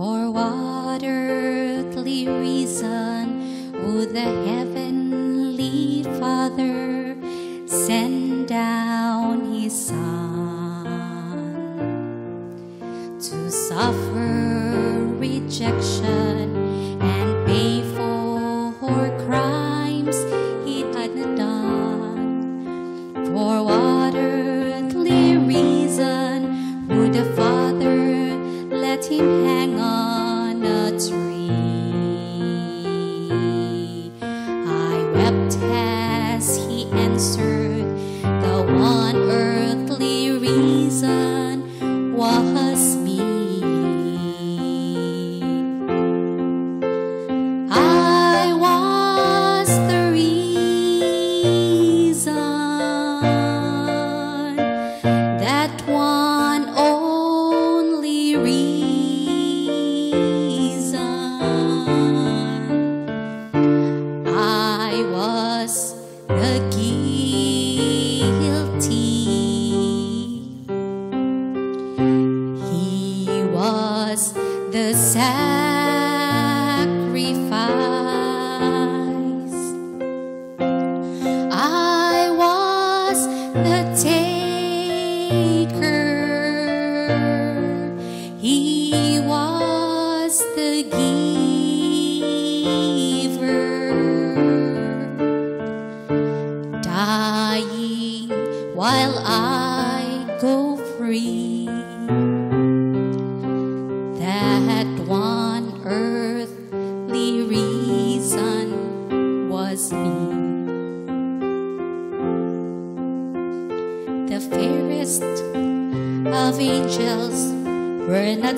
For what earthly reason would the heavenly Father send down his Son to suffer rejection?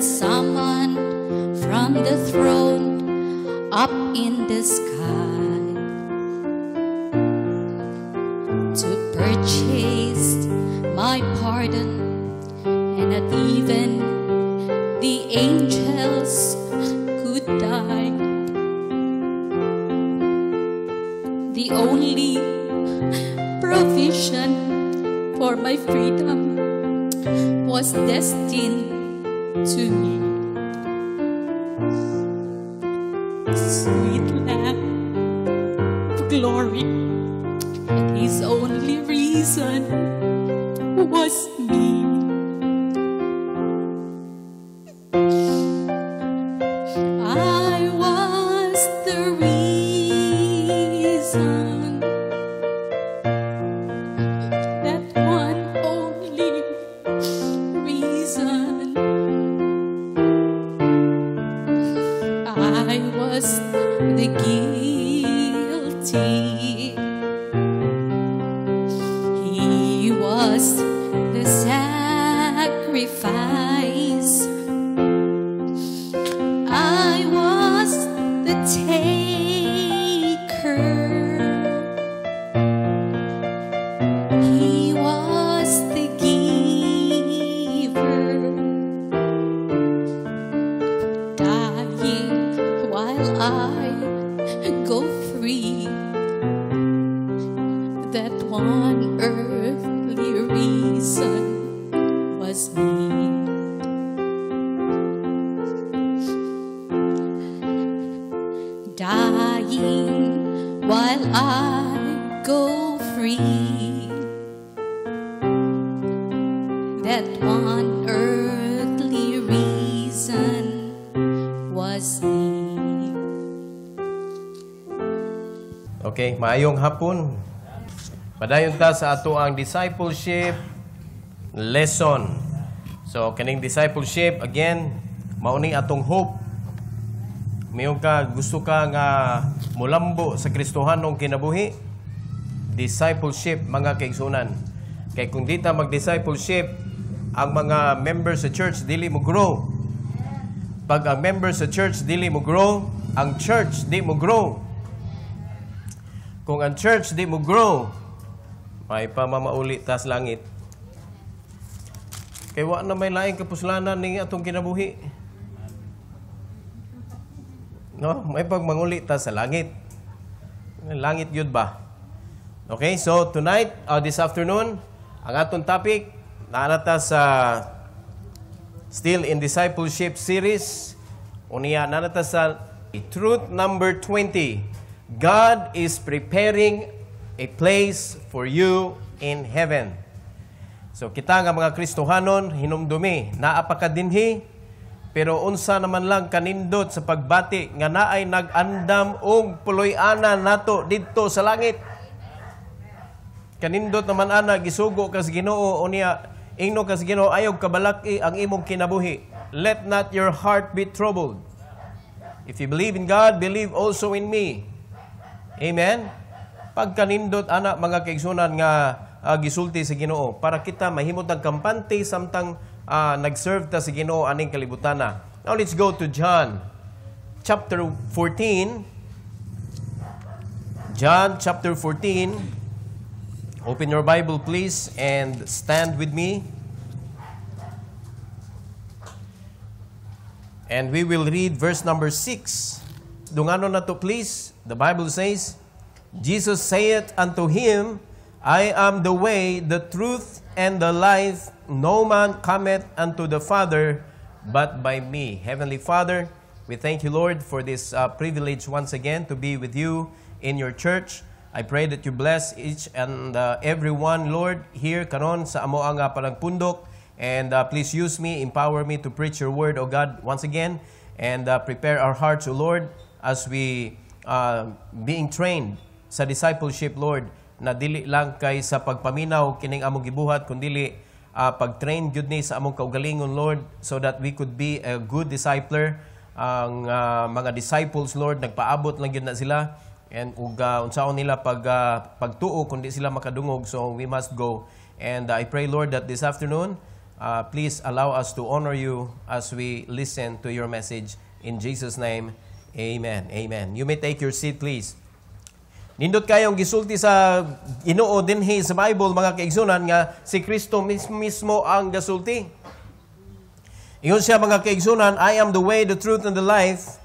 song. I go free. That one. Maayong hapon. Padayon ta sa ato ang discipleship lesson. So kaning discipleship again mauni atong hope. Mayo ka gusto ka nga mulambo sa Kristohanong kinabuhi. Discipleship mga kaigsunan. Kay kung di ta mag-discipleship ang mga members sa church dili mo grow. Pag ang members sa church dili mo grow, ang church di mo grow kung ang church di mo grow, may pamamauli tas langit. Kaya wa na may laing kapuslanan ni atong kinabuhi. No, may pagmanguli ta sa langit. Langit yun ba? Okay, so tonight, uh, this afternoon, ang atong topic, naanata sa Still in Discipleship series, unia naanata sa Truth number 20. God is preparing a place for you in heaven. So kita nga mga Kristohanon, hinumdumi, dinhi, pero unsa naman lang kanindot sa pagbati nga naay nagandam og puloy-ana nato didto sa langit. Kanindot naman ana gisugo kas Ginoo unya ingno kas Ginoo ayog kabalaki ang imong kinabuhi. Let not your heart be troubled. If you believe in God, believe also in me. Amen? Pagkanindot, anak, mga kaigsunan nga uh, gisulti sa si Ginoo, para kita mahimot ng kampante samtang uh, nag-serve ta sa si Ginoo aning kalibutan na. Now let's go to John chapter 14. John chapter 14. Open your Bible please and stand with me. And we will read verse number 6. dungano na to please? The Bible says, Jesus saith unto him, I am the way, the truth, and the life. No man cometh unto the Father but by me. Heavenly Father, we thank you, Lord, for this uh, privilege once again to be with you in your church. I pray that you bless each and uh, everyone, Lord, here karon sa ang uh, palang pundok. And uh, please use me, empower me to preach your word, O God, once again. And uh, prepare our hearts, O Lord, as we uh, being trained sa discipleship, Lord, na dili lang kay sa pagpaminaw kining among gibuhat kundili uh, pag-train gyud ni sa among kaugalingon Lord so that we could be a good discipler ang uh, mga disciples Lord nagpaabot lang gyud na sila and ug uh, unsaon nila pag uh, pagtuo kundi sila makadungog so we must go and uh, I pray Lord that this afternoon uh, please allow us to honor you as we listen to your message in Jesus name Amen. Amen. You may take your seat, please. Nindot kayong gisulti sa Ginoo dinhi sa Bible mga kaigsunan nga si Kristo mismo, mismo ang gasulti. Iyon siya mga kaigsunan, I am the way, the truth and the life.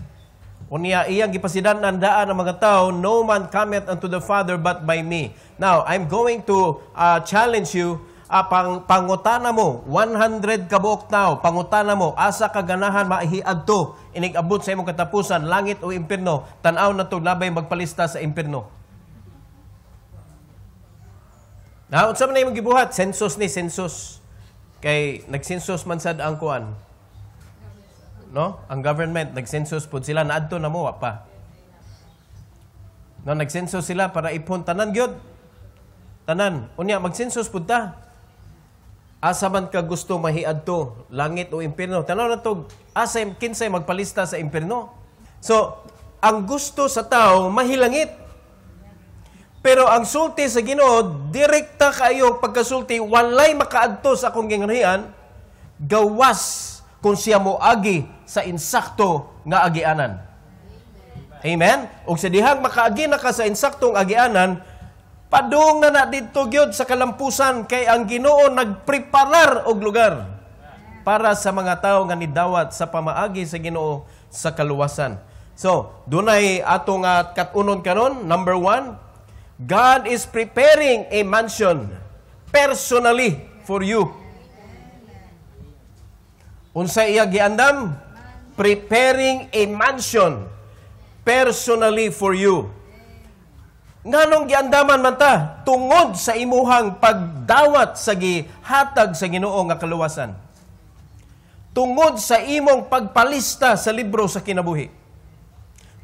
Unya iyang gipasidan ang daan ng mga tao, no man cometh unto the Father but by me. Now, I'm going to uh, challenge you ah, pang, pangutana mo, 100 kabuok tao, pangutana mo, asa kaganahan maihiad to, inigabot sa imong katapusan, langit o impirno, tanaw na to, labay magpalista sa impirno. Na, unsa man imong gibuhat, census ni census. Kay nagsensus man sad ang kuan. No? Ang government nagsensus pud sila naadto na mo pa. No, nagsensus sila para ipon tanan gyud tanan unya magsensus pud ta Asa man ka gusto mahiadto, langit o impierno? Tanaw na to, asa kinsay magpalista sa impierno? So, ang gusto sa tao mahilangit. Pero ang sulti sa Ginoo, direkta kayo pagkasulti walay makaadto sa akong gingharian, gawas kung siya mo agi sa insakto nga agianan. Amen? O sa dihang makaagi na ka sa insaktong agianan, Padung na na dito gyud sa kalampusan kay ang Ginoo nagpreparar og lugar para sa mga tao nga nidawat sa pamaagi sa Ginoo sa kaluwasan. So, dunay atong at ah, katunon karon number one, God is preparing a mansion personally for you. Unsa iya giandam? Preparing a mansion personally for you nganong giandaman man ta tungod sa imuhang pagdawat sa gihatag sa Ginoo nga kaluwasan tungod sa imong pagpalista sa libro sa kinabuhi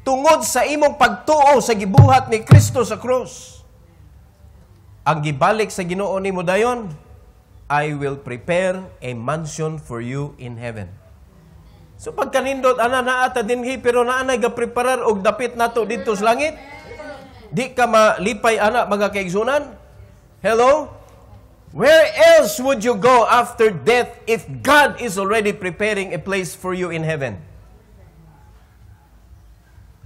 tungod sa imong pagtuo sa gibuhat ni Kristo sa krus ang gibalik sa Ginoo nimo dayon I will prepare a mansion for you in heaven So pagkanindot ana naa ta dinhi pero naa nay ga preparar og dapit nato didto sa langit Di ka malipay anak mga kaigsunan? Hello? Where else would you go after death if God is already preparing a place for you in heaven?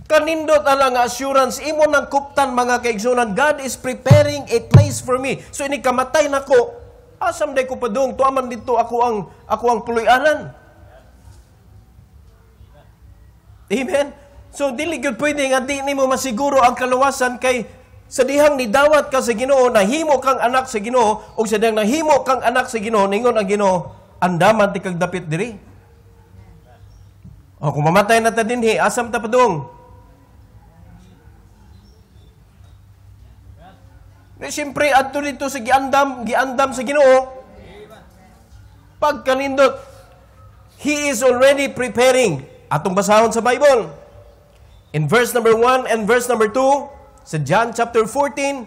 Kanindot ala nga assurance imo nang kuptan mga kaigsunan God is preparing a place for me. So ini kamatay nako asam day ko padung tuaman dito ako ang ako ang puloy-anan. Amen. So dili gyud pwede nga di nimo masiguro ang kaluwasan kay sa dihang ni dawat ka sa Ginoo na himo kang anak sa Ginoo ug sa dihang nahimo kang anak sa Ginoo ningon ang Ginoo andaman ti kag dapit diri. O kung mamatay na ta dinhi asam ta padung? Ni siyempre adto dito sa giandam giandam sa Ginoo. Pagkanindot he is already preparing atong basahon sa Bible. In verse number 1 and verse number 2, sa John chapter 14,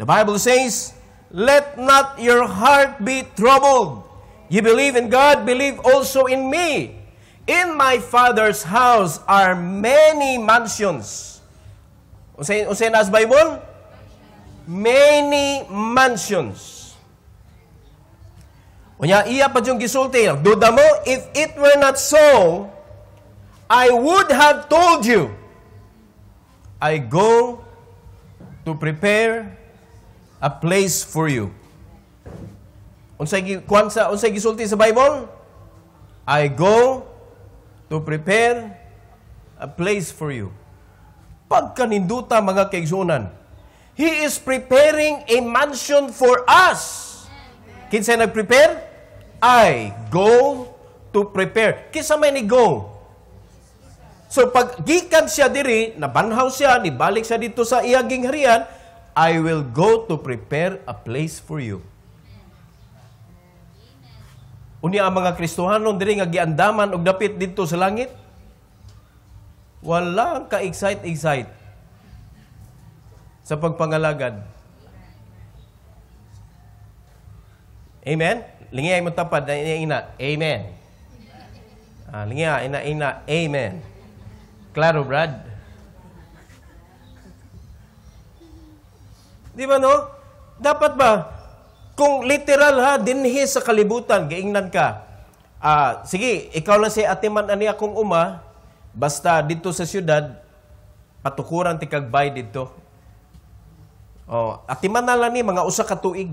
the Bible says, Let not your heart be troubled. You believe in God, believe also in me. In my Father's house are many mansions. Unsay unsay nas Bible? Many mansions. Unya iya pa yung gisulti. Duda mo, if it were not so, I would have told you. I go to prepare a place for you. Unsay kuan sa unsay gisulti sa Bible? I go to prepare a place for you. Pagkaninduta mga kaigsoonan, He is preparing a mansion for us. Kinsa nag-prepare? I go to prepare. Kinsa may ni go? So pag gikan siya diri, nabanhaw siya, nibalik siya dito sa iaging harian, I will go to prepare a place for you. Unya ang mga Kristohanon diri nga giandaman og dapit dito sa langit. Wala ang ka-excite-excite sa pagpangalagad. Amen? Lingay mo tapad na ina, Amen. Ah, lingay, ah, ina, ina, amen. Claro, Brad. Di ba no? Dapat ba? Kung literal ha, dinhi sa kalibutan, giingnan ka. Ah, sige, ikaw lang si atiman ani akong uma, basta dito sa siyudad, patukuran ti kagbay dito. Oh, atiman na lang ni mga usa ka tuig.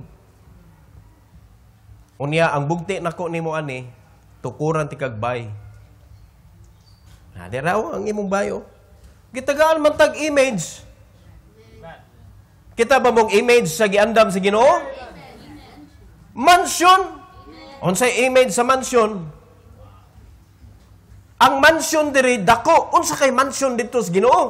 Unya ang bugti nako nimo ani, tukuran ti kagbay. Nali raw ang imong bayo. Gitagaan man tag image. Kita ba mong image sa giandam sa Ginoo? Mansion. Unsay image sa mansion? Ang mansion diri dako unsa kay mansion dito sa Ginoo?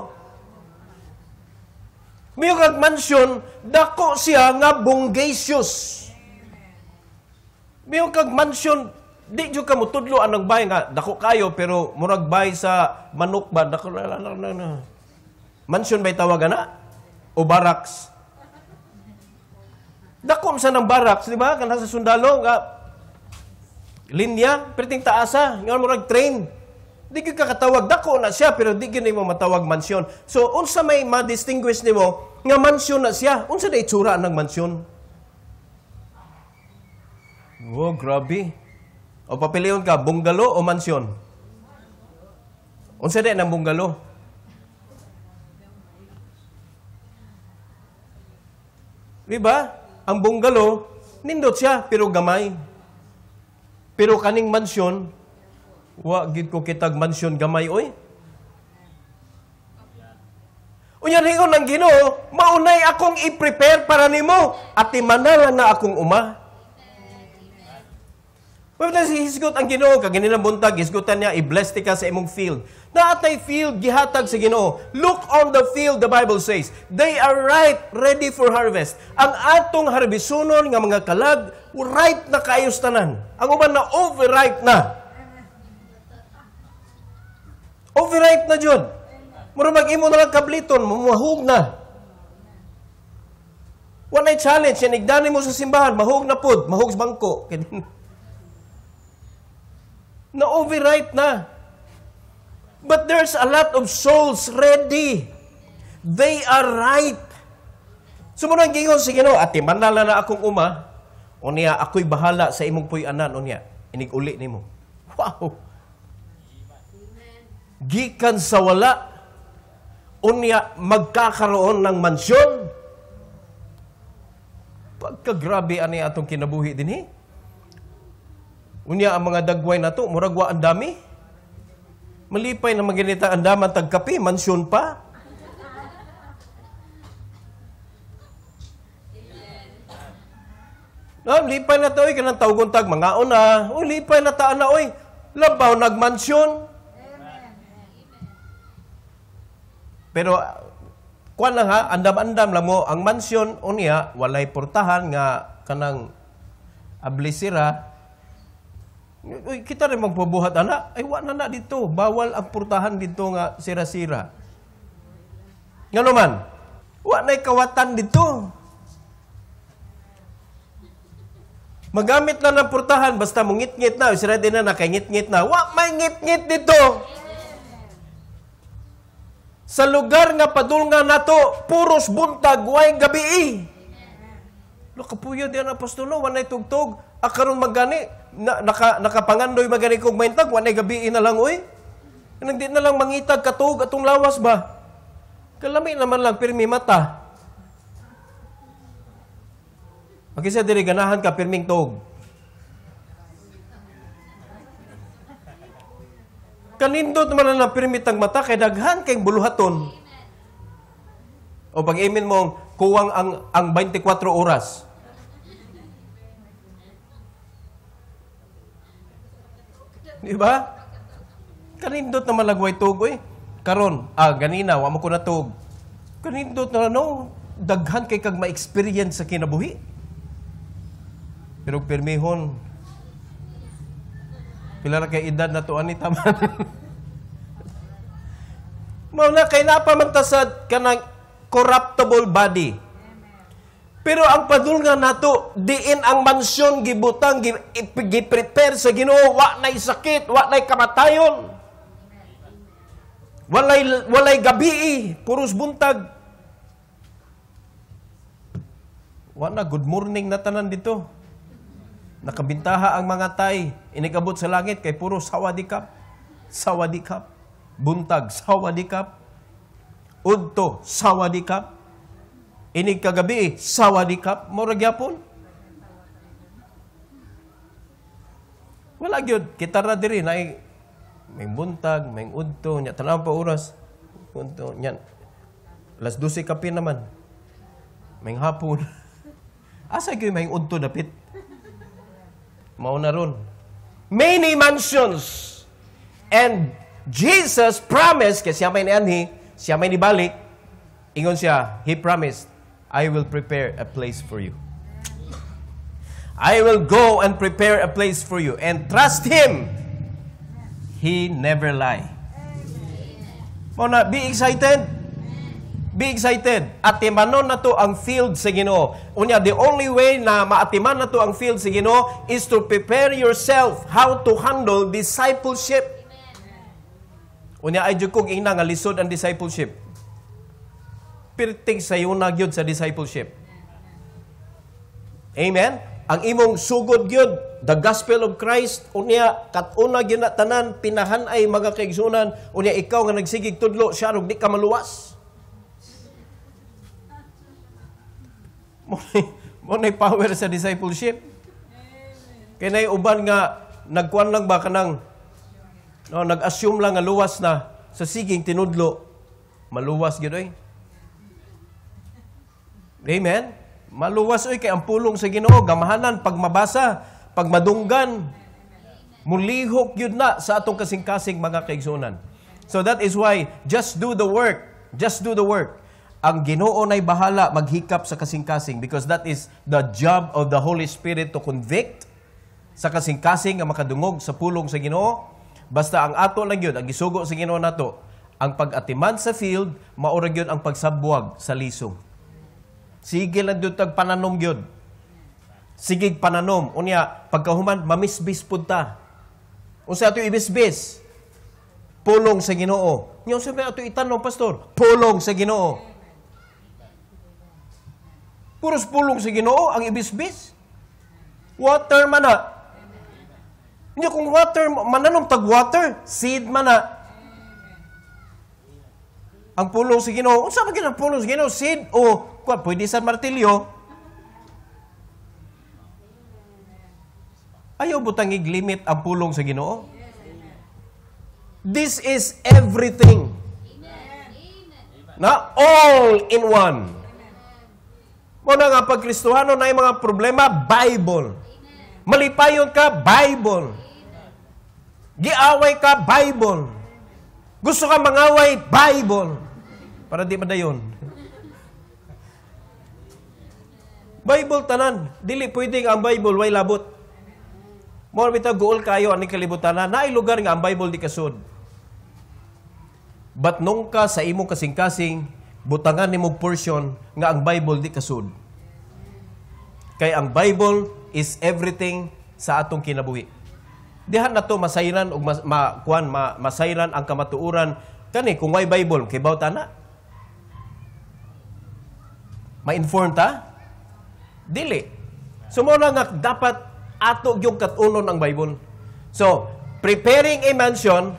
Miyo kag mansion dako siya nga bonggacious. Miyo kag mansion di jud ka mutudlo ang nagbay nga dako kayo pero murag bay sa manok ba dako na na na. na. Mansion bay tawag na o barracks. Dako sa nang barracks, di ba? kan sa sundalo nga linya, perting taasa, nga murag train. Di ka kakatawag dako na siya pero di gyud nimo matawag mansion. So unsa may ma-distinguish nimo nga mansion na siya? Unsa day itsura ng mansion? Oh, grabe. O papiliyon ka, bungalo o mansyon? Unsa di ang bungalo? Diba? Ang bungalo, nindot siya, pero gamay. Pero kaning mansyon, wa gid ko kitag mansyon gamay, oy. Unyan hingon ng Ginoo, maunay akong i-prepare para nimo at imanalan na akong uma. Well, na hisgot ang Ginoo kag ganina buntag hisgutan niya i-bless ka sa imong field. Naatay field gihatag sa Ginoo. Look on the field the Bible says. They are ripe, ready for harvest. Ang atong harbisunon nga mga kalag ripe na kaayos tanan. Ang uban na overripe na. Overripe na jud. Mura mag-imo na lang kabliton, mamahog na. Wala challenge, yan igdani mo sa simbahan, mahug na pod, mahug sa bangko. na overripe na. But there's a lot of souls ready. They are ripe. Sumunod gingon si Ginoo, ati manala na akong uma, unya ako'y bahala sa imong puy-anan unya. Inig uli nimo. Wow. Gikan sa wala unya magkakaroon ng mansyon. Pagkagrabe ani atong kinabuhi dinhi. Eh? Unya ang mga dagway nato, muragwa ang dami. Malipay na maginita ang daman tagkapi, mansyon pa. No, lipay na to, oy, kanang tawgon tag mga una. Uy, lipay na taan na, oy. Labaw nagmansyon. Pero, kuan lang ha, andam-andam lang mo, ang mansyon, unya, walay portahan nga kanang ablisira, Uy, kita rin magpabuhat ana. Ay, wala na dito. Bawal ang purtahan dito nga sira-sira. Nga man, wala na'y kawatan dito. Magamit na ng purtahan, basta mungit-ngit na. Sira din na nakangit-ngit na. Wa may ngit-ngit dito. Sa lugar nga padulnga nato, puros buntag, way gabi. Lo, kapuyo din ang apostolo, wanay tugtog. Akaron magani, na, naka, nakapangandoy magani kog maintag, wanay gabi na lang, uy. Nang di na lang mangitag, katog, atong lawas ba? Kalami naman lang, pirmi mata. Okay, Makisa diri ganahan ka, pirming tog. Kanindot man na pirmitang mata, kay daghan kay buluhaton. O pag-amin mong kuwang ang, ang 24 oras. Di ba? Kanindot na malagway tugoy. Eh. Karon, ah, ganina, wa mo ko na tug. Kanindot na no, daghan kay kag ma-experience sa kinabuhi. Pero permihon, pila na kay edad na tuan ni taman. Mao na kay napamanta sa kanang corruptible body pero ang padulngan nato diin ang mansyon gibutang giprepare sa Ginoo wa nay sakit, wa nay kamatayon. Walay walay gabi, eh. purus buntag. Wa na good morning na tanan dito. Nakabintaha ang mga tay, inigabot sa langit kay puro sawadikap. Sawadikap. Buntag, sawadikap. Udto, sawadikap Inig kagabi, sawadikap, murag yapon. Wala gyud, kita ra diri nay may buntag, may udto, nya tanaw pa oras. Unto, nyan. Las 12 kapi naman. May hapon. Asa gyud may udto dapit. Mao na ron. Many mansions. And Jesus promised, kasi siya may nianhi, siya may ni Balik, ingon siya, He promised, I will prepare a place for you. I will go and prepare a place for you and trust Him. He never lie. Mona, be excited. Be excited. Atimanon na to ang field sa Ginoo. Unya, the only way na maatiman na to ang field sa Ginoo is to prepare yourself how to handle discipleship. Unya, ay jukog ina nga lisod ang discipleship perting sayunag yun sa discipleship. Amen? Ang imong sugod yun, the gospel of Christ, unya, katunag yun na tanan, pinahanay mga kaigsunan, unya ikaw nga nagsigig tudlo, siya di ka maluwas. Muna'y power sa discipleship. Kaya na'y uban nga, nagkuan lang ba ka nang, no, nag-assume lang nga luwas na, sa siging tinudlo, maluwas gano'y. Eh. Amen? Maluwas oy kay ang pulong sa Ginoo gamahanan pag mabasa, pag madunggan. Mulihok yun na sa atong kasing-kasing mga kaigsunan. So that is why just do the work. Just do the work. Ang Ginoo nay bahala maghikap sa kasing-kasing because that is the job of the Holy Spirit to convict sa kasing-kasing nga makadungog sa pulong sa Ginoo. Basta ang ato lang yun, ang gisugo sa Ginoo nato, ang pag-atiman sa field, maurag yun ang pagsabwag sa lisong. Sige lang dito tagpananom yun. Sige pananom. Unya, pagkahuman, mamisbis punta. Unsa ato ibisbis? Pulong sa ginoo. Nyo sa ba ato itanong, pastor? Pulong sa ginoo. Puros pulong sa ginoo ang ibisbis. Water mana. na. kung water, mananong tag water, seed mana. Ang pulong sa ginoo, unsa man ang pulong sa ginoo? Seed o kuan, pwede sa martilyo. Ayaw butang limit ang pulong sa Ginoo. This is everything. Na all in one. Muna nga pag Kristohano na yung mga problema, Bible. Malipayon ka, Bible. Giaway ka, Bible. Gusto ka mangaway, Bible. Para di madayon. Bible tanan. Dili pwedeng ang Bible way labot. Mo bitaw gool kayo ang kalibutan na naay lugar nga ang Bible di kasud. Batnong ka sa imo kasing-kasing butangan nimo portion nga ang Bible di kasud. Kay ang Bible is everything sa atong kinabuhi. Dihan na to masayran og mas, ma, kuan, ma, masayran ang kamatuoran kani kung way Bible kay bawta na. Ma-inform ta? Dili. So nga dapat ato yung katunon ng Bible. So, preparing a mansion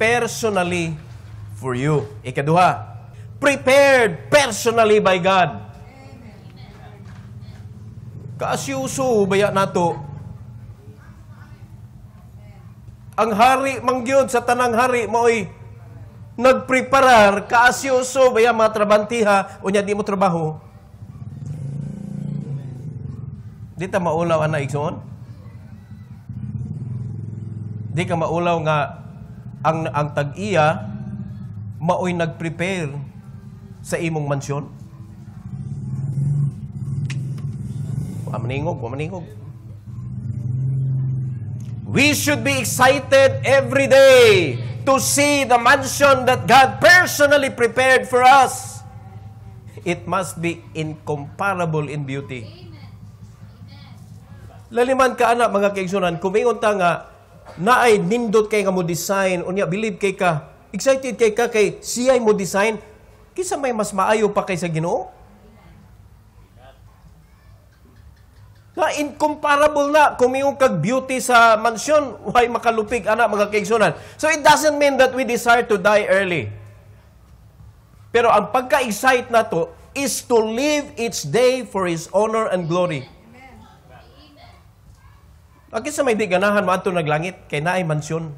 personally for you. Ikaduha, prepared personally by God. Kaasyuso baya nato. Ang hari mangyod sa tanang hari mo'y nagpreparar kaasyuso baya matrabantiha o niya di mo trabaho Di ta maulaw ana igsoon? Di ka maulaw nga ang ang tag-iya maoy nag-prepare sa imong mansyon. Pamaningog, pamaningog. We should be excited every day to see the mansion that God personally prepared for us. It must be incomparable in beauty. Laliman ka anak mga kaigsunan, kumingon ta nga naay nindot kay nga mo design unya believe kay ka. Excited kay ka kay siya mo design kisa may mas maayo pa kay sa Ginoo. Na incomparable na kung kag-beauty sa mansyon, why makalupig, anak, mga kaigsunan. So it doesn't mean that we desire to die early. Pero ang pagka-excite na to is to live each day for His honor and glory. Bakit sa may di ganahan mo ato naglangit kay naay mansyon?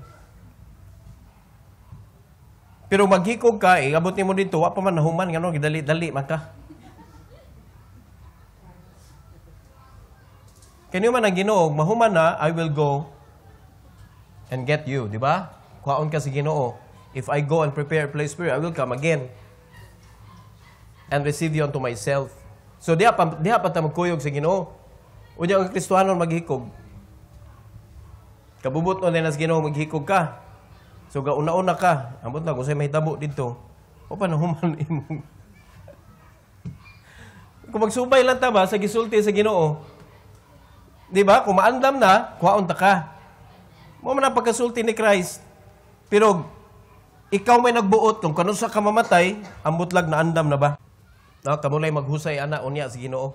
Pero maghikog ka, iabot eh, ni mo dito, wa pa man nahuman ngano gidali-dali man ka. Kanyo man ang Ginoo, mahuman na, I will go and get you, di ba? Kuhaon ka sa si Ginoo. If I go and prepare a place for you, I will come again and receive you unto myself. So diha pa diha pa ta magkuyog sa Ginoo. Unya ang Kristohanon maghikog Kabubot na nas Ginoo maghikog ka. So gauna-una ka. Ambot na kung sa'yo mahitabo dito. O pa nahuman imong. kung magsubay lang ta ba sa gisulti sa Ginoo, di ba? Kung maandam na, kuhaon ta ka. Mo man ang pagkasulti ni Christ. Pero ikaw may nagbuot kung kanus sa kamamatay, ambot lag na andam na ba? No, kamulay maghusay ana unya sa Ginoo.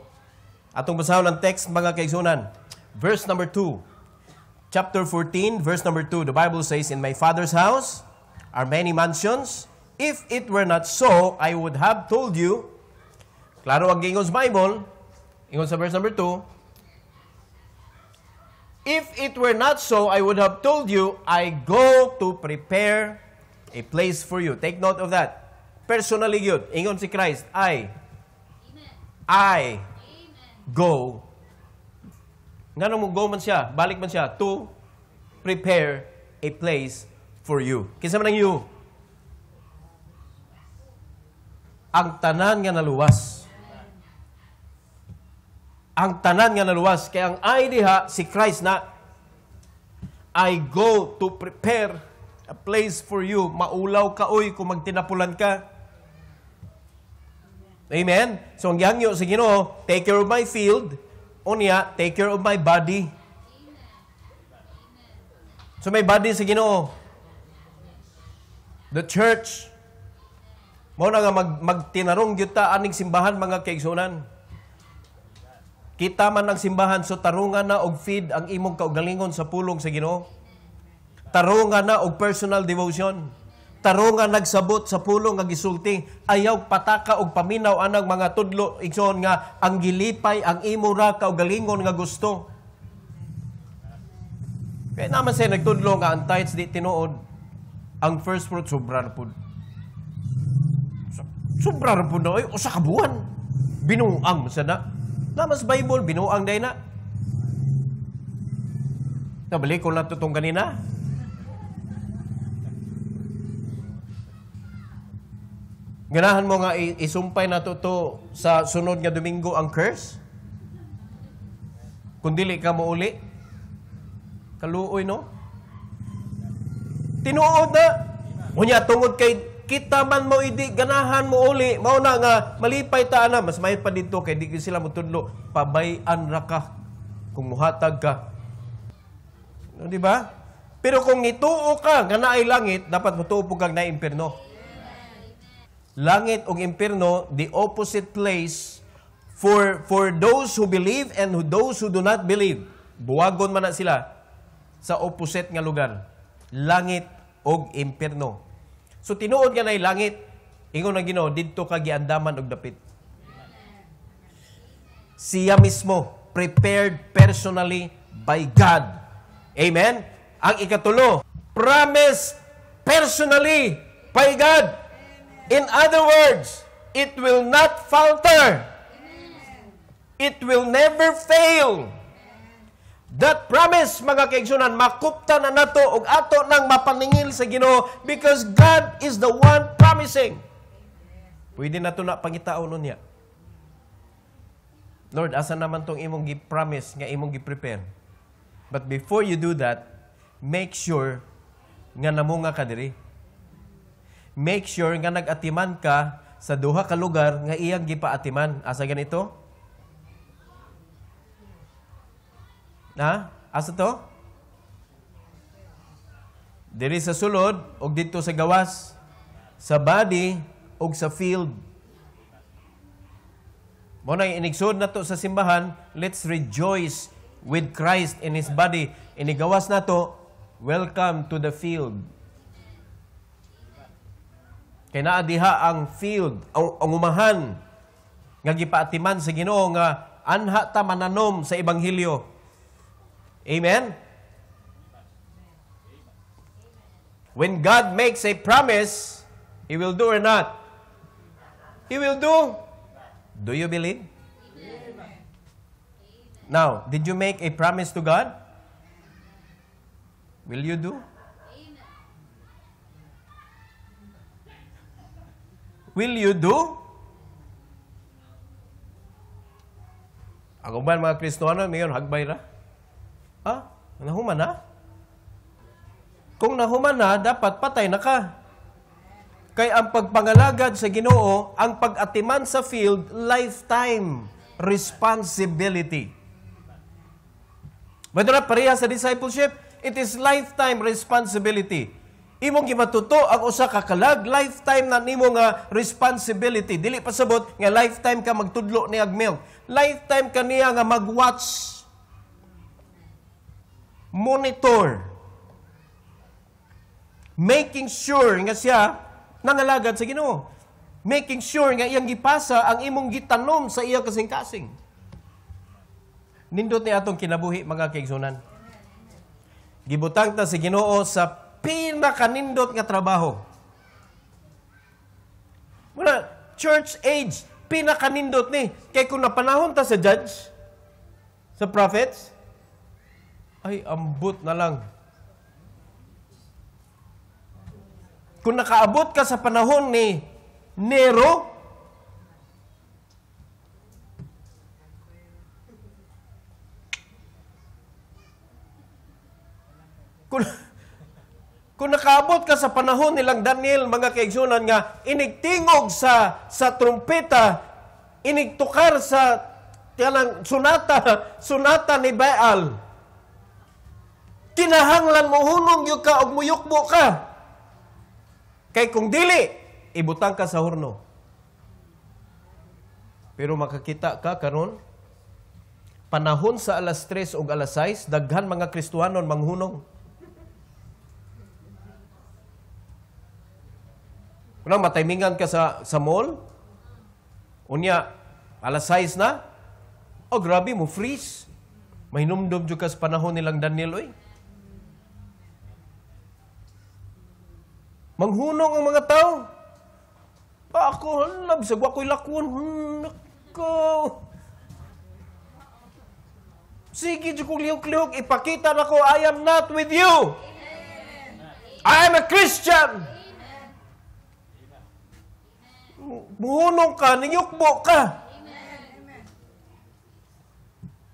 Atong basahon ang text mga kaigsoonan. Verse number 2. chapter 14, verse number 2, the Bible says, In my Father's house are many mansions. If it were not so, I would have told you. Klaro ang Gingos Bible, ingon sa verse number 2, If it were not so, I would have told you, I go to prepare a place for you. Take note of that. Personally yun. Ingon si Christ, I, Amen. I Amen. go Nga nung go man siya, balik man siya to prepare a place for you. Kinsa man ang you? Ang tanan nga naluwas. Ang tanan nga naluwas. Kaya ang idea si Christ na I go to prepare a place for you. Maulaw ka, uy, kung magtinapulan ka. Amen? So, ang yangyo, sige no, take care of my field, Unya, take care of my body. So may body sa Ginoo. The church. Mao na nga mag magtinarong gyud ta aning simbahan mga kaigsoonan. Kita man ang simbahan so tarungan na og feed ang imong kaugalingon sa pulong sa Ginoo. Tarungan na og personal devotion. Taro nga nagsabot sa pulong nga gisulti, ayaw pataka og paminaw anang mga tudlo, igsoon nga, ang gilipay, ang imura, kaugalingon nga gusto. Kaya naman sa nagtudlo nga ang tithes di tinuod, ang first fruit, sobra na po. Sobra na po na, ay, usa ka buwan. Binuang sa na. Namas Bible, binuang day na. Nabalik ko na to itong kanina. Ganahan mo nga isumpay na to, to sa sunod nga Domingo ang curse? Kung dili ka mo uli? Kaluoy, no? Tinuod na. Unya, tungod kay kita man mo idi, ganahan mo uli. Mao na nga, malipay ta ana Mas may pa dito, kay di sila mutudlo. Pabayan ra ka. Kung muhatag ka. No, di ba? Pero kung ituo ka, nga naay langit, dapat mutuo po kang na imperno. Langit ug impierno, the opposite place for for those who believe and who those who do not believe. Buwagon man na sila sa opposite nga lugar. Langit ug impierno. So tinuod nga nay langit, ingon na Ginoo didto ka giandaman og dapit. Siya mismo prepared personally by God. Amen. Ang ikatulo, promised personally by God. In other words, it will not falter. It will never fail. That promise, mga kaigsunan, makupta na nato og ato nang mapaningil sa Ginoo because God is the one promising. Pwede na to na pangitaon nun niya. Lord, asa naman tong imong gi-promise nga imong gi-prepare? But before you do that, make sure nga namunga ka diri make sure nga nagatiman ka sa duha ka lugar nga iyang gipaatiman. Asa ganito? Ha? Asa to? Diri sa sulod og dito sa gawas, sa body og sa field. Mo nang inigsod nato sa simbahan, let's rejoice with Christ in his body. Inigawas nato, welcome to the field. Kay naa diha ang field, ang, ang umahan nga gipaatiman sa Ginoo nga anha ta mananom sa ebanghelyo. Amen. When God makes a promise, he will do or not? He will do. Do you believe? Now, did you make a promise to God? Will you do? Will you do? Ako ba mga Kristoano ngayon, hagbay ra? Ha? Nahuman na? Kung nahuman na, dapat patay na ka. Kaya ang pagpangalagad sa ginoo, ang pag-atiman sa field, lifetime responsibility. But na pareha sa discipleship, it is lifetime responsibility imong gibatuto ang usa ka kalag lifetime na nimo nga responsibility dili pasabot nga lifetime ka magtudlo ni milk lifetime ka niya nga magwatch monitor making sure nga siya nangalagad sa Ginoo making sure nga iyang gipasa ang imong gitanom sa iya kasing-kasing nindot ni atong kinabuhi mga kaigsoonan gibutang ta si Ginoo sa pinakanindot nga trabaho. Wala, church age, pinakanindot ni. Kay kung napanahon ta sa judge, sa prophets, ay ambot na lang. Kung nakaabot ka sa panahon ni Nero, kung kung nakaabot ka sa panahon nilang Daniel, mga kaigsunan nga, inigtingog sa, sa trumpeta, inigtukar sa kanang sunata, sunata ni Baal. Kinahanglan mo hunong yung ka og muyukbo ka. Kay kung dili, ibutang ka sa horno. Pero makakita ka karon panahon sa alas 3 o alas 6, daghan mga Kristuhanon manghunong. Kunang matimingan ka sa, sa mall, unya, alas 6 na, oh grabe mo, freeze. Mahinumdum dyan ka sa panahon nilang Daniel, oy. Manghunong ang mga tao. Pa ako, hanap, sagwa ko'y lakon. Nako. Hmm, Sige, dyan kong lihok-lihok, ipakita na ko, I am not with you. I am a Christian. Buhunong ka, ninyukbo ka.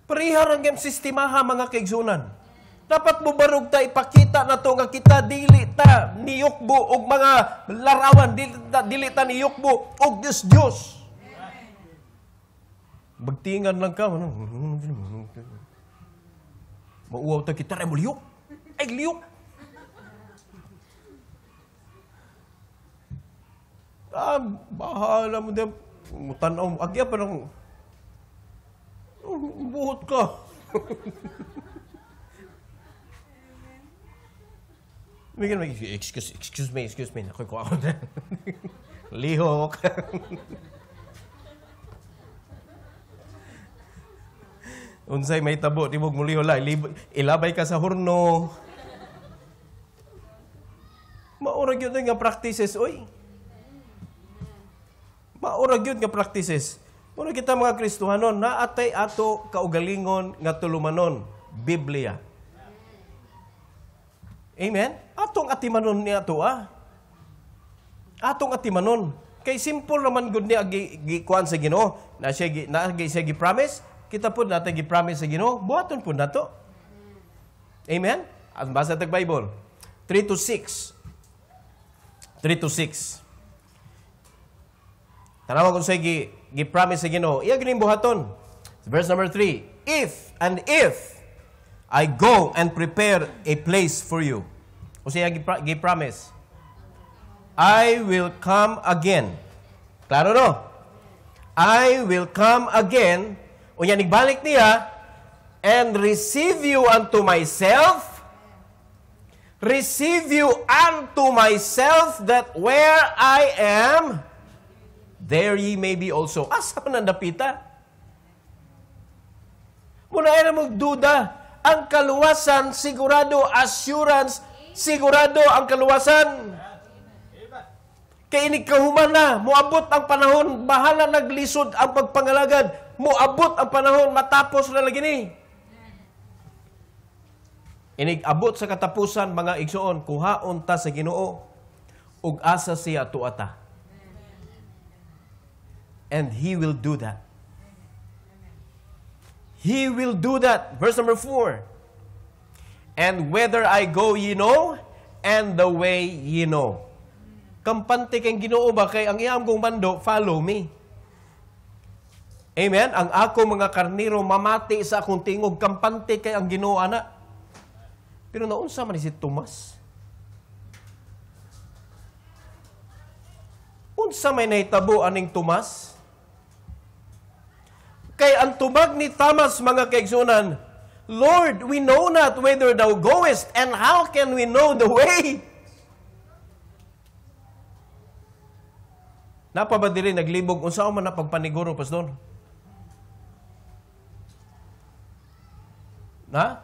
Parihar ang sistimaha mga kaigsunan. Dapat mo ta ipakita na to nga kita dili ta niyukbo og mga larawan dili ta, dili ta niyukbo og Dios Dios. Magtingan lang ka. Mauaw ta kita remo liyok. Ay liyok. Ah, bahala mo din. Tanaw mo. Agya pa lang. Oh, buhot ka. May ganun, excuse, excuse me, excuse me. Nakoy ko ako na. Liho Unsay may tabo, tibog mo liho Ilabay ka sa hurno. Maurag yun nga practices, oy. Maura gyud nga practices. Muna kita mga Kristohanon, naatay ato kaugalingon nga tulumanon, Biblia. Amen? Atong atimanon ni ato ah. Atong atimanon. Kay simple naman gud ni gikuan sa Ginoo, na siya na gi, siya gi promise, kita pud nato gi promise sa Ginoo, buhaton pud nato. Amen? Ang basa tag Bible. 3 to 6. 3 to 6. Tanawa kung sa'y gi, gi-promise sa Ginoo, iya gining buhaton. Verse number 3, If and if I go and prepare a place for you. O siya gi-promise. I will come again. Klaro no? I will come again. O yan, nagbalik niya, and receive you unto myself, receive you unto myself that where I am, there ye may be also. Asa ah, ko nandapita? Muna mo duda. Ang kaluwasan, sigurado, assurance, sigurado ang kaluwasan. Kaya inikahuman na, muabot ang panahon, bahala naglisod ang pagpangalagad, muabot ang panahon, matapos na lagi ni. Inigabot sa katapusan, mga igsoon, kuhaon ta sa ginoo, ug asa siya tuata. ata and He will do that. He will do that. Verse number 4. And whether I go, ye know, and the way ye know. Kampante kang ginoo ba kay ang iyang kong bando, follow me. Amen? Ang ako mga karniro, mamati sa akong tingog, kampante kay ang ginoo, ana. Pero naunsa man si Tomas. Unsa may nahitabo aning Tomas? Tomas? Kay ang tubag ni Thomas, mga kaigsunan, Lord, we know not whether thou goest, and how can we know the way? Napabadili naglibog, unsa man na pagpaniguro, pastor? Na?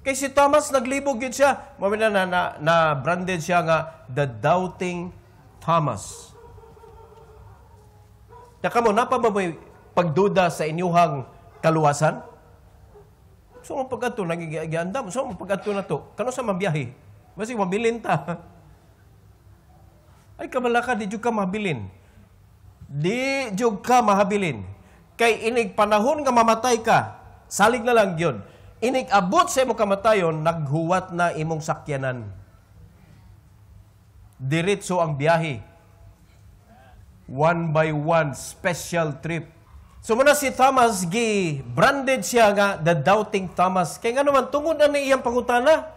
Kay si Thomas naglibog yun siya. Mabila na, na, na branded siya nga, the doubting Thomas. Naka mo, napababoy pagduda sa inyuhang kaluwasan? So, ang pagkato, nagigiandam. So, ang pagkato na to, kano sa mabiyahe? Basi, mabilin ta. Ay, kamalaka, di ka mabilin. Di jog ka mahabilin. Kay inig panahon nga mamatay ka, salig na lang yun. Inig abot sa imong kamatayon, naghuwat na imong sakyanan. Diretso ang biyahe. One by one, special trip So muna si Thomas gi branded siya nga the doubting Thomas. Kay nga naman tungod na iyang pangutana.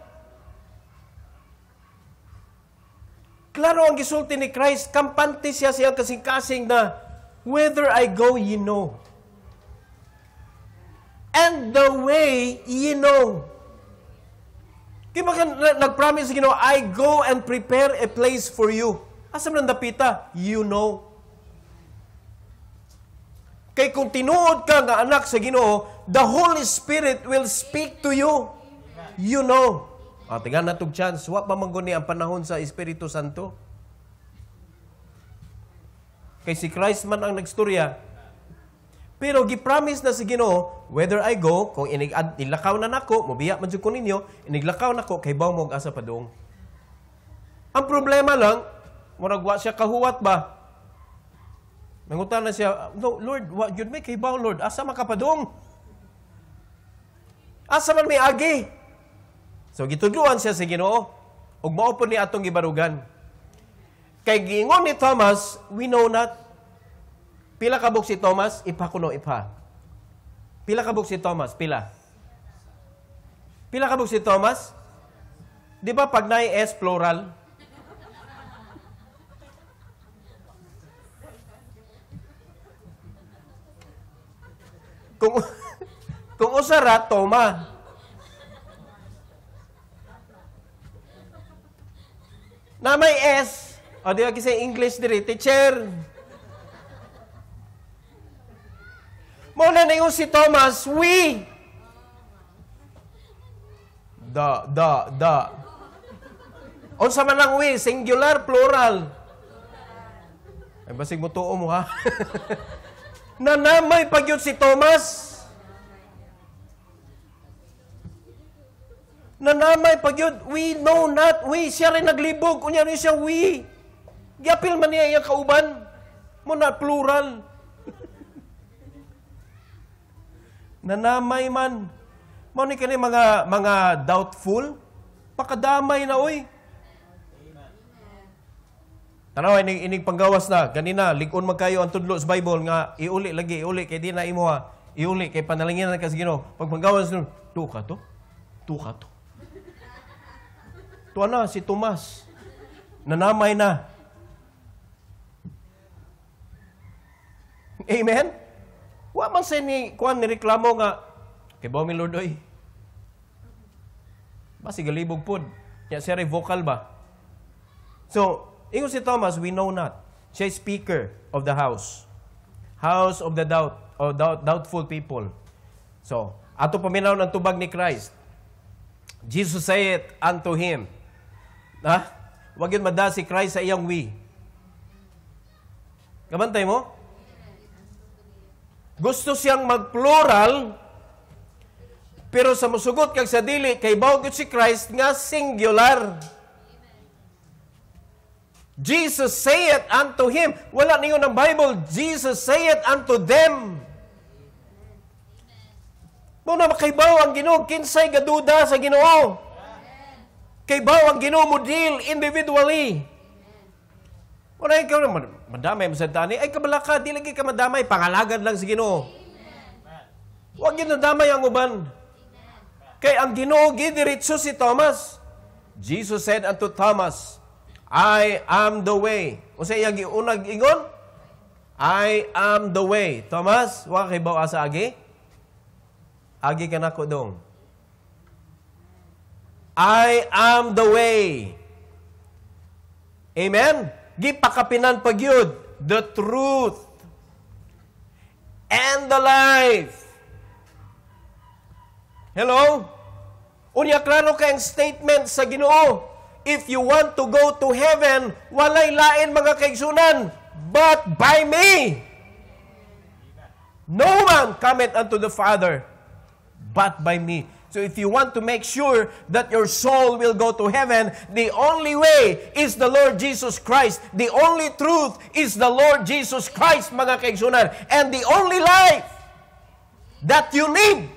Klaro ang gisulti ni Christ, kampante siya siya kasing-kasing na whether I go you know. And the way you know. Di ba ka nag-promise, you know, I go and prepare a place for you. Asam ng dapita? You know. Kay kung tinuod ka nga anak sa Ginoo, the Holy Spirit will speak to you. You know. Ah, tingan na tog chance. Wa pa mangguni ang panahon sa Espiritu Santo. Kay si Christ man ang nagstorya. Pero gi-promise na si Ginoo, whether I go, kung inig- inilakaw na nako, mubiya man jud ko ninyo, iniglakaw nako kay bawo mo asa pa dong. Ang problema lang, murag wa siya kahuwat ba? na siya, no, Lord, what you make hibaw, Lord? Asa makapadong? Asa man may agi? So, gitudluan siya sa ginoo. Ug maupon ni atong ibarugan. Kay giingon ni Thomas, we know not. Pila kabuk si Thomas, ipa kuno ipa. Pila kabuk si Thomas, pila. Pila kabuk si Thomas? Di ba pag na S plural, Kung, kung usara, toma. Na may S. O, di ba kasi English diri, teacher. Muna na yung si Thomas, we. Da, da, da. O, sa man lang we, singular, plural. Ay, basig mo tuo mo, ha? Nanamay pagyod si Thomas. Nanamay pagyod. We know not. We. Siya rin naglibog. Kunya rin siya we. Giapil man niya iyang kauban. Mo na plural. Nanamay man. Mo ni kani mga mga doubtful. Pakadamay na oy. Tanaw ining inig panggawas na ganina ligon magkayo kayo ang tudlo sa Bible nga iuli lagi iuli kay di na imo ha. Iuli kay panalinginan ka sa Ginoo. Pag panggawas nun, tu ka to. Tu ka to. Tuwa na si Tomas. Nanamay na. Amen? Wa man sa ni kuan ni reklamo nga kay Bomi Lord oy. Basi galibog pod. Kaya siya vocal ba? So, Ingon si Thomas, we know not. Siya speaker of the house. House of the doubt, or doubt, doubtful people. So, ato paminaw ng tubag ni Christ. Jesus said unto him, ha? Huwag yun mada si Christ sa iyang we. Kabantay mo? Gusto siyang magplural pero sa musugot kag sa dili, kay bawag si Christ nga Singular. Jesus saith unto him. Wala niyo ng Bible. Jesus saith unto them. Mo na makaibaw ang Ginoo kinsay gaduda sa Ginoo. Kaibaw ang Ginoo mo deal individually. Wala ikaw na madamay mo sa tani. Ay kabalaka, di lagi ka madamay. Pangalagad lang sa Ginoo. Huwag yun nadamay ang uban. Kay ang Ginoo gidiritso si Thomas. Jesus said unto Thomas, I am the way. O sa iyang giunag ingon, I am the way. Thomas, wa kay bawa agi? Agi ka na ko dong. I am the way. Amen? Gipakapinan pagyud the truth and the life. Hello? Unya klaro kay statement sa Ginoo if you want to go to heaven, walay lain mga kaigsunan, but by me. No man cometh unto the Father, but by me. So if you want to make sure that your soul will go to heaven, the only way is the Lord Jesus Christ. The only truth is the Lord Jesus Christ, mga kaigsunan. And the only life that you need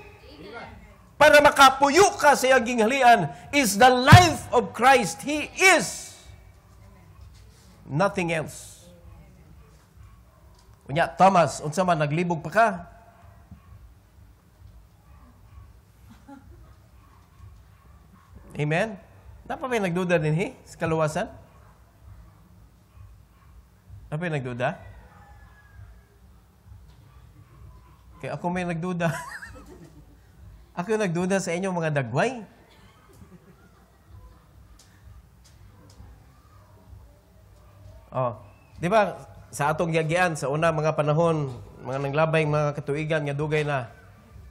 para makapuyo ka sa iyang ginghalian is the life of Christ. He is nothing else. Unya, Thomas, unsa man naglibog pa ka? Amen? Napa may nagduda din he? Sa kaluwasan? Napa may nagduda? Kaya ako may nagduda. Ako nagduda sa inyo mga dagway. Oh, di ba sa atong yagian sa una mga panahon, mga nanglabay mga katuigan nga dugay na.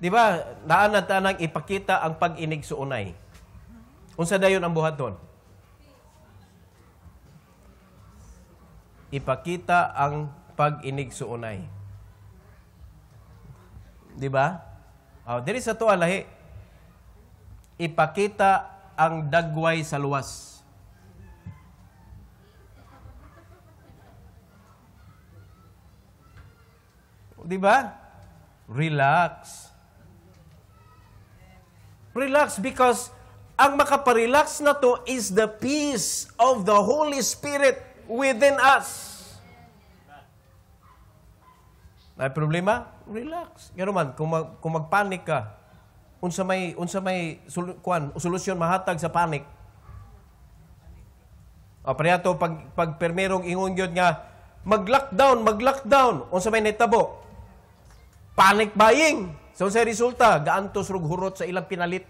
Di ba Naa na tanang ipakita ang pag-inig sa unay. Unsa dayon ang buhaton? Ipakita ang pag-inig sa unay. Di ba? Oh, ah, diri sa tuwa lahi ipakita ang dagway sa luwas. Di ba? Relax. Relax because ang makaparelax na to is the peace of the Holy Spirit within us. May problema? Relax. Nga man, kung, mag, kung magpanik ka, unsa may unsa may sul, kwan, solusyon mahatag sa panic. O pariyato pag pag permerong ingon gyud nga mag-lockdown, mag-lockdown, unsa may nitabo? Panic buying. So sa resulta, gaantos rug hurot sa ilang pinalit.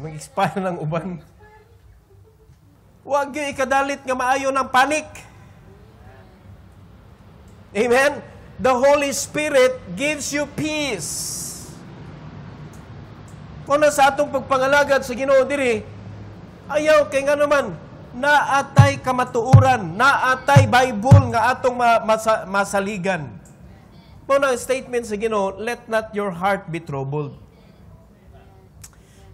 Mag-expire ng uban. Huwag yung ikadalit nga maayo ng panic. Amen? The Holy Spirit gives you peace. Kung sa atong pagpangalagad sa Ginoo diri, ayaw kay nga naman naatay kamatuuran, naatay Bible nga atong ma- masa- masaligan. Mo na statement sa Ginoo, let not your heart be troubled.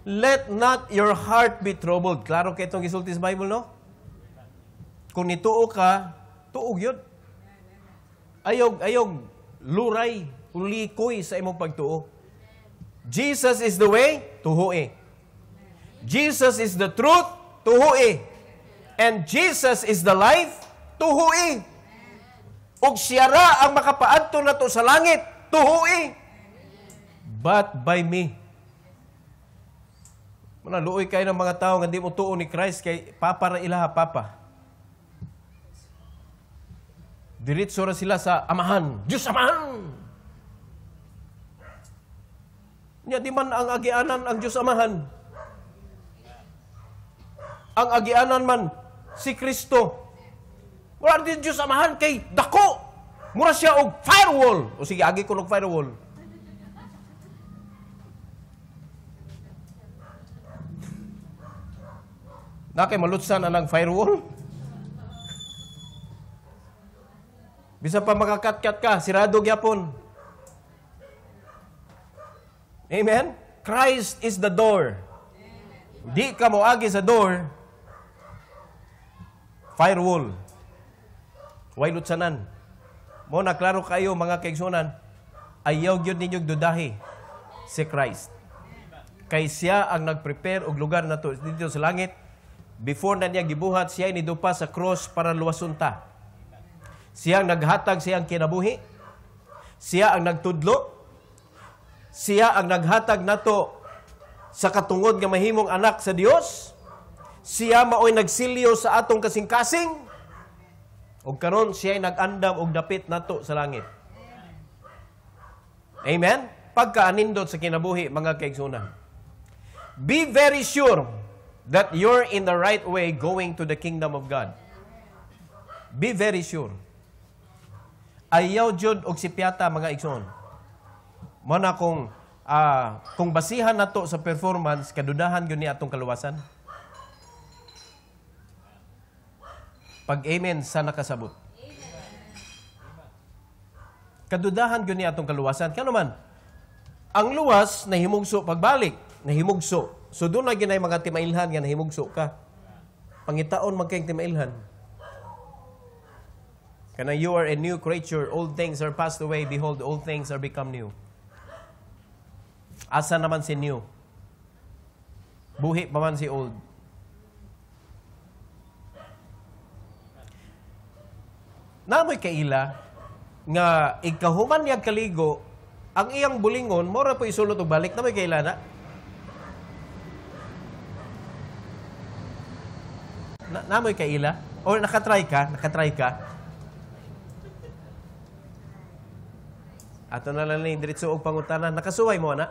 Let not your heart be troubled. Klaro kay itong gisulti sa Bible, no? Kung nituo ka, tuog yun. Ayog, ayog, luray, ulikoy sa imong pagtuo. Jesus is the way, tuho eh. Jesus is the truth, tuho eh. And Jesus is the life, tuho eh. Og siya ra ang makapaadto nato sa langit, tuho eh. But by me. Manaluoy kayo ng mga tao nga di mo tuon ni Christ kay papa ra ilaha papa. diretso na sila sa amahan. Diyos amahan! Niya di man ang agianan ang Diyos amahan. Ang agianan man si Kristo. Wala di Diyos amahan kay dako. Mura siya og firewall. O sige, agi ko og firewall. Nakay malutsan anang firewall. Bisa pa makakatkat ka, sirado gyapon. Amen? Christ is the door. Amen. Di ka mo agi sa door, firewall. Way lutsanan. Mo na klaro kayo mga kaigsunan, ayaw gyud ninyo dudahi si Christ. Kay siya ang nagprepare og lugar nato dito sa langit before na niya gibuhat siya inidupa sa cross para luwasun ta siya ang naghatag siyang kinabuhi. Siya ang nagtudlo. Siya ang naghatag nato sa katungod nga mahimong anak sa Dios. Siya maoy nagsilyo sa atong kasing-kasing. O karon siya ay nagandam og dapit nato sa langit. Amen? Pagkaanindot sa kinabuhi, mga kaigsoonan. Be very sure that you're in the right way going to the kingdom of God. Be very sure ayaw jud og sipyata mga igsoon. Mo na kung uh, kung basihan nato sa performance kadudahan gyud ni atong kaluwasan. Pag amen sa nakasabot. Kadudahan gyud ni atong kaluwasan kano man ang luwas na himugso pagbalik, na himugso. So doon na ginay mga timailhan nga na himugso ka. Pangitaon man kayong timailhan. Kana you are a new creature, old things are passed away, behold, all things are become new. Asa naman si new? Buhi pa man si old. Namoy kaila nga ikahuman niya kaligo ang iyang bulingon mo po isulot og balik namoy kaila na. na namoy kaila or nakatry ka nakatry ka Ato na lang ni diretso og pangutana. Nakasuway mo na?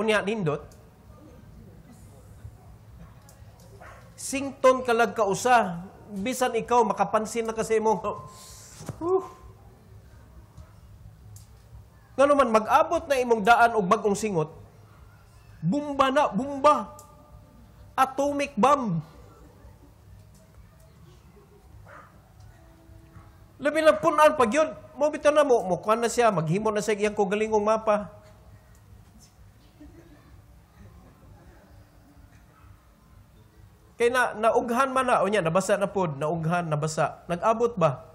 Unya lindot. Sington kalag ka usa bisan ikaw makapansin na kasi mo. Uh. Ngano man mag-abot na imong daan og bag-ong singot. Bumba na, bumba. Atomic bomb. Labi lang punan pag yun mo bitaw na mo, mukuan na siya, maghimo na sa iyang galingong mapa. Kay na naughan man na, o niya, nabasa na pod, naughan, nabasa. Nag-abot ba?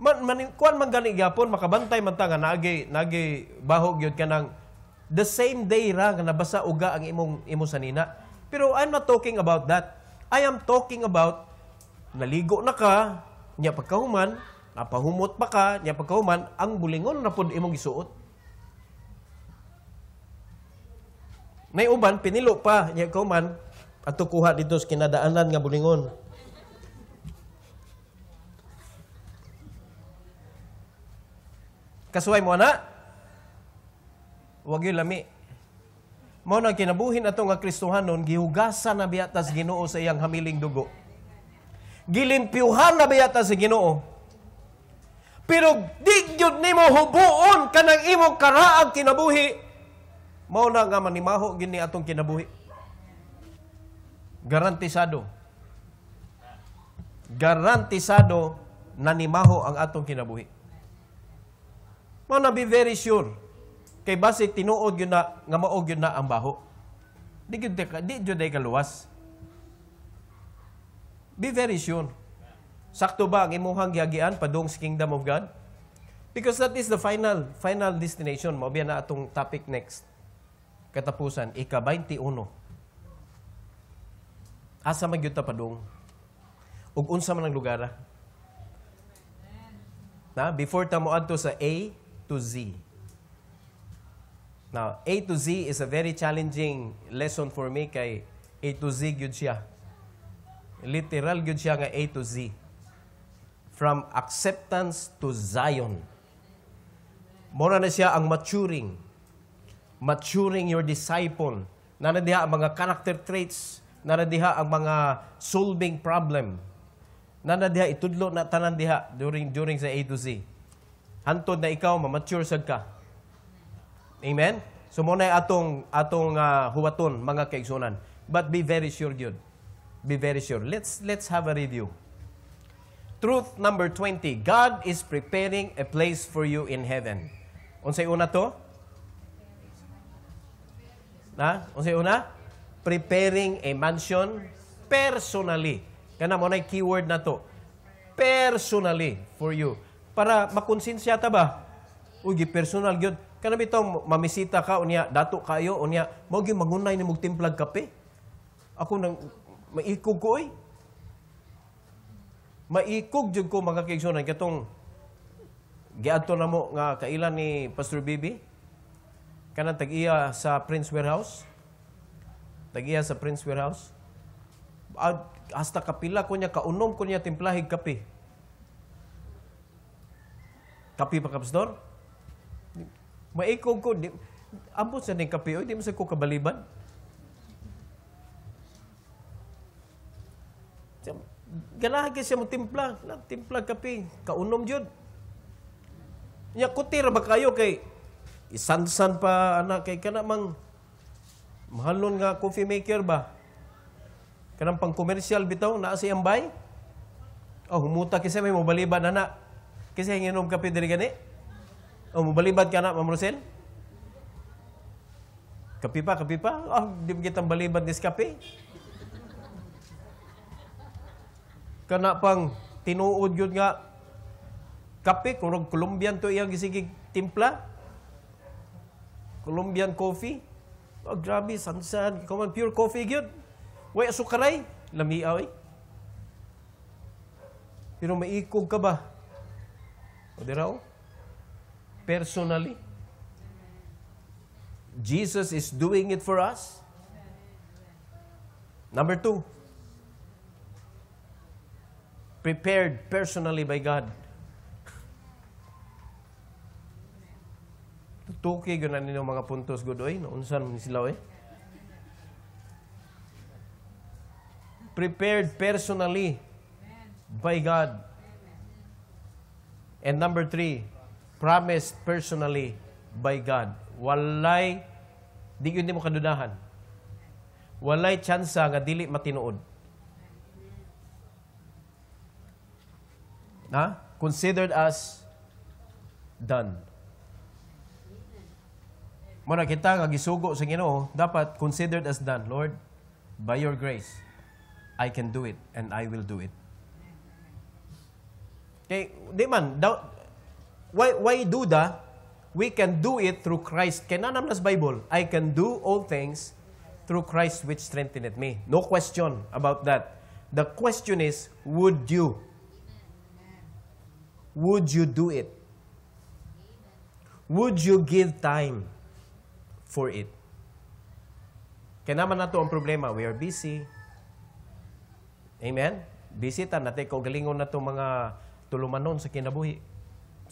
Man, man, kuan man gani gyapon, makabantay man ta nga nagay, nagay baho gyud ka ng the same day ra nga nabasa uga ang imong imong sanina. Pero I'm not talking about that. I am talking about naligo na ka, niya pagkahuman, napahumot pa ka, niya pagkauman, ang bulingon na pud imong gisuot. Nay uban pinilo pa niya kauman ato kuha dito sa kinadaanan nga bulingon. Kasuway mo na, wag yung lami. Mao nang kinabuhin ato nga Kristohanon gihugasan na biyata Ginoo sa iyang hamiling dugo. Gilimpyuhan na biyata sa Ginoo pero di gyud nimo hubuon kanang imong karaang kinabuhi mao na nga manimaho gini atong kinabuhi garantisado garantisado nanimaho ang atong kinabuhi mao na be very sure kay base tinuod yun na nga maog yun na ang baho di gyud di gyud kaluwas be very sure Sakto ba ang imuhang gihagian padung sa kingdom of God? Because that is the final final destination. Mabiya na atong topic next. Katapusan, ika-21. Asa magyuta pa padung? Ug unsa man ang lugar? Na before ta mo adto sa A to Z. Now, A to Z is a very challenging lesson for me kay A to Z gyud siya. Literal gyud siya nga A to Z from acceptance to Zion. Mora na siya ang maturing. Maturing your disciple. Nanadiha ang mga character traits. Nanadiha ang mga solving problem. Nanadiha, itudlo na tanan diha during, during sa A to Z. Hantod na ikaw, mamature sad ka. Amen? So mo atong, atong uh, huwaton, mga kaigsunan. But be very sure, good. Be very sure. Let's, let's have a review. Truth number 20, God is preparing a place for you in heaven. Unsay una to? Na? Unsay una? Preparing a mansion personally. Kana mo na keyword na to. Personally for you. Para makonsensya ta ba? Uy, personal gyud. Kana bitaw mamisita ka unya dato kayo unya mao gyud mangunay ni mugtimplag kape. Ako nang maikog ko oy maikog jud ko mga kaigsunan katong giadto na mo nga kailan ni Pastor Bibi kanang tag-iya sa Prince Warehouse tag-iya sa Prince Warehouse Ad, hasta kapila ko niya kaunom ko niya timplahig kape kape pa kapsdor maikog ko di, abot sa ning kape oy di mo sa ko kabaliban ganahan kasi mo timpla. Timpla kape. Kaunom jud. Ya kutir ba kayo kay isansan pa ana kay kana mang mahalon nga coffee maker ba? Kanang pang commercial bitaw na si ambay. Oh, humuta kasi may mobaliban ana. Kasi hinginom kape diri gani. Oh, mobalibad ka na, Ma'am Rosel? Kape pa, kape pa. Oh, di ba kitang balibad ni kape? kana pang tinuod yun nga kape, kurog Colombian to iyang gisigig timpla, Colombian coffee, oh, grabe, sansan, kaman pure coffee yun. Way asukaray, lamiaw eh. Pero maikog ka ba? O di raw? Oh. Personally? Jesus is doing it for us. Number two, prepared personally by God. Tuki gana ninyo mga puntos gud no unsan man sila oy. Prepared personally by God. And number three, promised personally by God. Walay, di yun di mo kadunahan. Walay tsansa nga dili matinuod. na Considered as done. Muna kita nga gisugo sa Ginoo, dapat considered as done. Lord, by your grace, I can do it and I will do it. Okay, di man, why, why do da? We can do it through Christ. Kaya nanam nas Bible, I can do all things through Christ which strengtheneth me. No question about that. The question is, would you? Would you do it? Would you give time for it? Kaya naman na ang problema. We are busy. Amen? Busy ta natin. ko galingon na itong mga tulumanon sa kinabuhi.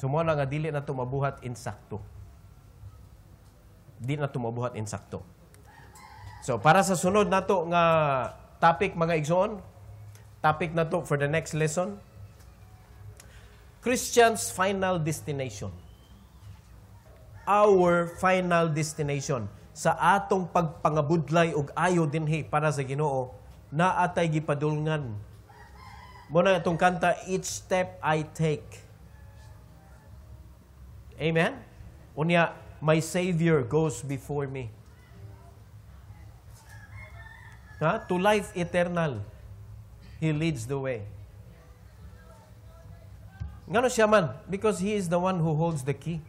Sumuha na nga dili na tumabuhat insakto. Di na tumabuhat insakto. So, para sa sunod na to nga topic mga igsoon, topic na to for the next lesson, Christians' final destination. Our final destination sa atong pagpangabudlay og ayo dinhi para sa Ginoo na atay gipadulngan. Mo na itong kanta each step I take. Amen. Unya my savior goes before me. Ha? To life eternal he leads the way. Ngano siya man? Because He is the one who holds the key.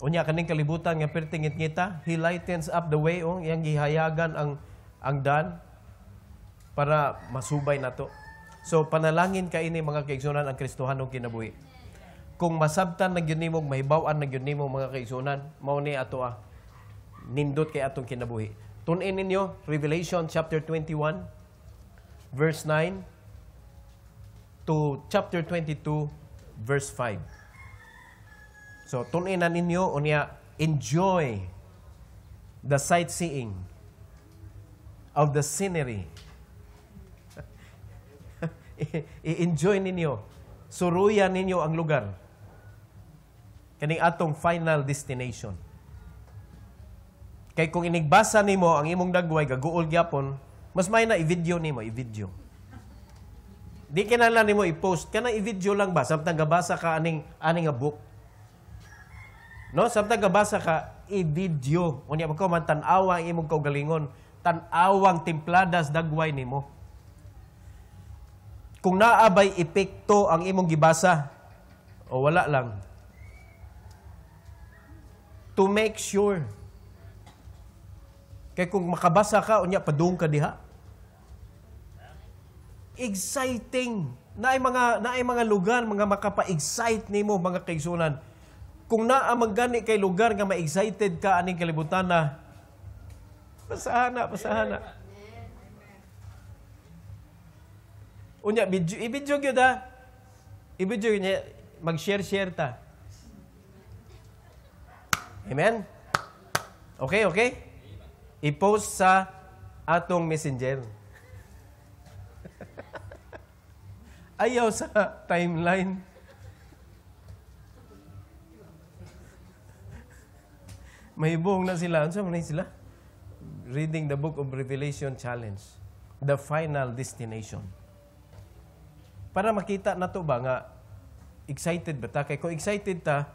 Unya kaning kalibutan nga pertingit ngita, He lightens up the way, ong oh, yang gihayagan ang, ang dan para masubay nato. So, panalangin ka ini mga kaigsunan ang Kristohanong kinabuhi. Kung masabtan na yun nimog, mahibawan na yun nimog mga mao ni ato ah, nindot kay atong kinabuhi. Tun-in ninyo, Revelation chapter 21, verse 9, to chapter 22, verse 5. So, tuninan ninyo, unya, enjoy the sightseeing of the scenery. I-enjoy ninyo. Suruyan ninyo ang lugar. Kaning atong final destination. Kay kung inigbasa nimo ang imong dagway, gaguol gyapon, mas may na i-video nimo, i-video. Di kinala nimo i-post. Kanang i-video lang ba? Samtang gabasa ka aning, aning a book. No? Samtang gabasa ka, i-video. Unya ba ko man, tanawa ang imong kaugalingon. Tanawang timpladas dagway nimo. Kung naabay epekto ang imong gibasa, o wala lang. To make sure. kay kung makabasa ka, unya, padung ka diha exciting na ay mga na ay mga lugar mga makapa-excite nimo mga kaigsunan. Kung naa man gani kay lugar nga ma-excited ka aning kalibutan na pasahana pasahana. Unya video ibidyo gyud ha. Ibidyo niya mag-share-share ta. Amen. Okay, okay? I-post sa atong messenger. ayaw sa timeline. May buong na sila. Ano na sila? Reading the Book of Revelation Challenge. The Final Destination. Para makita na to ba nga, excited ba ta? Kaya kung excited ta,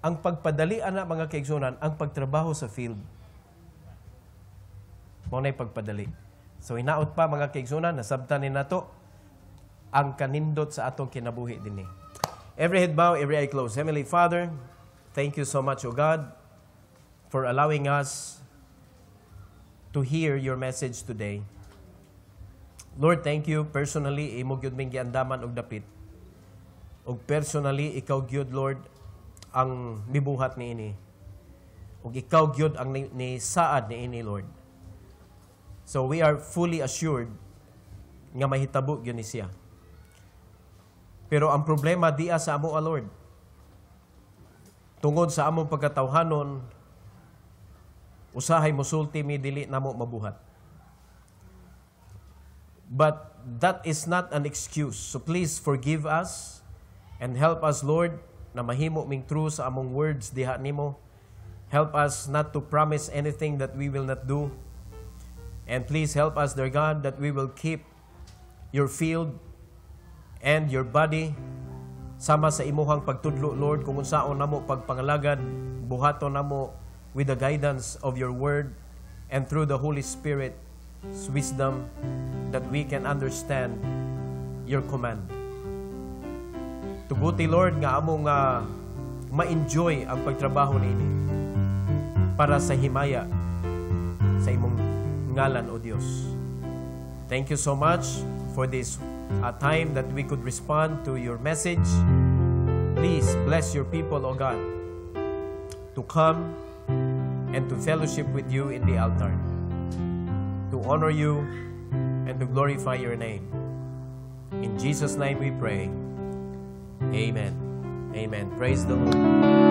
ang pagpadali na mga kaigsunan, ang pagtrabaho sa field. Mao na'y pagpadali. So inaot pa mga kaigsunan, nasabtanin na to ang kanindot sa atong kinabuhi dinhi. Every head bow, every eye closed. Heavenly Father, thank you so much, O God, for allowing us to hear your message today. Lord, thank you personally imo gyud ming giandaman og dapit. Og personally ikaw gyud Lord ang mibuhat ini. Og ikaw gyud ang ni, ni saad niini Lord. So we are fully assured nga mahitabo gyud ni siya. Pero ang problema diya sa among a ah, Lord. Tungod sa among pagkatawhanon, usahay musulti mi dili namo mabuhat. But that is not an excuse. So please forgive us and help us, Lord, na mahimo ming true sa among words diha nimo. Help us not to promise anything that we will not do. And please help us, dear God, that we will keep your field and your body sama sa imuhang pagtudlo, Lord, kung unsaon namo pagpangalagad, buhaton namo with the guidance of your word and through the Holy Spirit wisdom that we can understand your command. Tuguti, Lord, nga among uh, ma-enjoy ang pagtrabaho nini para sa himaya sa imong ngalan, O Dios. Thank you so much for this a time that we could respond to your message. Please bless your people, O God, to come and to fellowship with you in the altar, to honor you and to glorify your name. In Jesus' name we pray. Amen. Amen. Praise the Lord.